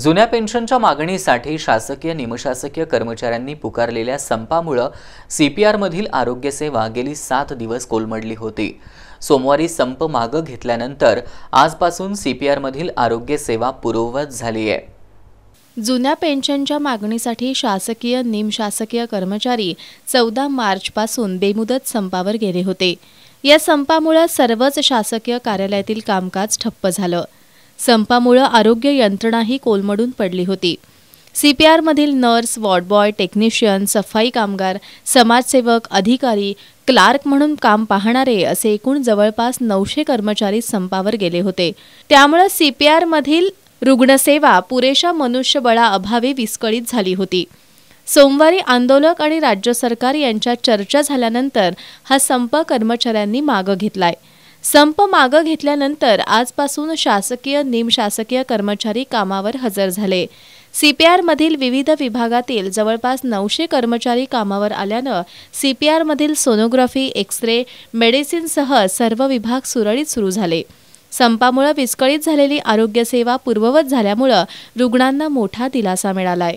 जुन्या पेन्शनच्या मागणीसाठी शासकीय निमशासकीय कर्मचाऱ्यांनी पुकारलेल्या संपामुळं सी पी आरमधील आरोग्यसेवा गेली सात दिवस कोलमडली होती सोमवारी संप मागं घेतल्यानंतर आजपासून सी पी आरमधील आरोग्यसेवा पूर्ववत झाली आहे जुन्या पेन्शनच्या मागणीसाठी शासकीय निमशासकीय कर्मचारी चौदा मार्चपासून बेमुदत संपावर गेले होते या संपामुळे सर्वच शासकीय कार्यालयातील कामकाज ठप्प झालं संपामुळं आरोग्य यंत्रणाही कोलमडून पडली होती सीपीआरमधील नर्स वॉर्डबॉय टेक्निशियन सफाई कामगार समाजसेवक अधिकारी क्लार्क म्हणून काम पाहणारे असे एकूण जवळपास नऊशे कर्मचारी संपावर गेले होते त्यामुळे सीपीआरमधील रुग्णसेवा पुरेशा मनुष्यबळाअभावी विस्कळीत झाली होती सोमवारी आंदोलक आणि राज्य सरकार यांच्यात चर्चा झाल्यानंतर हा संप कर्मचाऱ्यांनी मागं घेतलाय संप मागं घेतल्यानंतर आजपासून शासकीय निमशासकीय कर्मचारी कामावर हजर झाले सीपीआरमधील विविध विभागातील जवळपास नऊशे कर्मचारी कामावर आल्यानं सीपीआरमधील सोनोग्राफी एक्सरे मेडिसिनसह सर्व विभाग सुरळीत सुरू झाले संपामुळे विस्कळीत झालेली आरोग्यसेवा पूर्ववत झाल्यामुळं रुग्णांना मोठा दिलासा मिळालाय